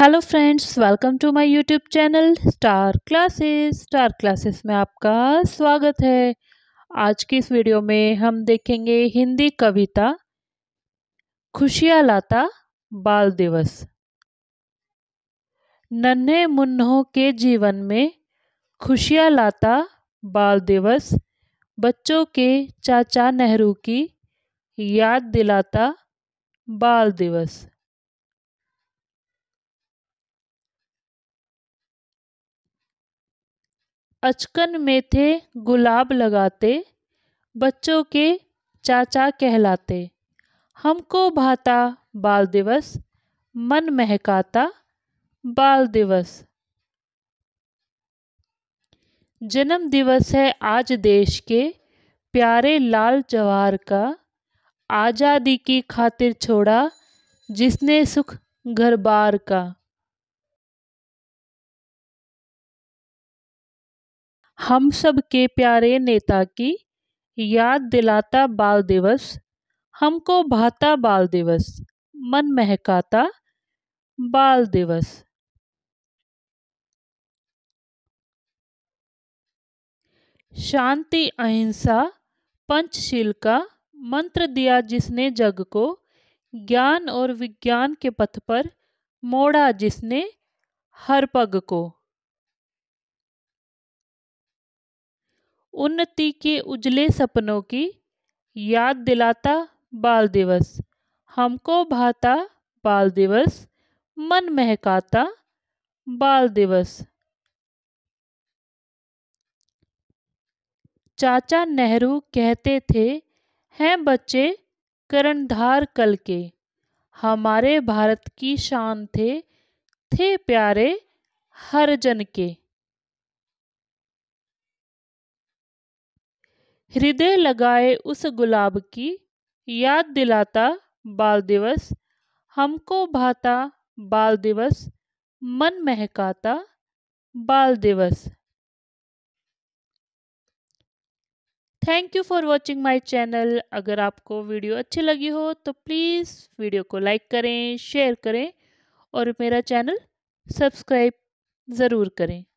hello friends welcome to my YouTube channel star classes star classes में आपका स्वागत है आज की इस वीडियो में हम देखेंगे हिंदी कविता खुशियाँ लाता बाल दिवस नन्हे मुन्हों के जीवन में खुशियाँ लाता बाल दिवस बच्चों के चाचा नेहरू की याद दिलाता बाल दिवस अचकन में थे गुलाब लगाते बच्चों के चाचा कहलाते हमको भाता बाल दिवस मन महकाता बाल दिवस जन्म दिवस है आज देश के प्यारे लाल जवाहर का आज़ादी की खातिर छोड़ा जिसने सुख घर बार का हम सब के प्यारे नेता की याद दिलाता बाल दिवस हमको भाता बाल दिवस मन महकाता बाल दिवस शांति अहिंसा पंचशील का मंत्र दिया जिसने जग को ज्ञान और विज्ञान के पथ पर मोड़ा जिसने हर पग को उन्नति के उजले सपनों की याद दिलाता बाल दिवस हमको भाता बाल दिवस मन महकाता बाल दिवस चाचा नेहरू कहते थे हैं बच्चे करणधार कल के हमारे भारत की शान थे थे प्यारे हर जन के हृदय लगाए उस गुलाब की याद दिलाता बाल दिवस हमको भाता बाल दिवस मन महकाता बाल दिवस thank you for watching my channel अगर आपको वीडियो अच्छी लगी हो तो प्लीज़ वीडियो को लाइक करें शेयर करें और मेरा चैनल सब्सक्राइब ज़रूर करें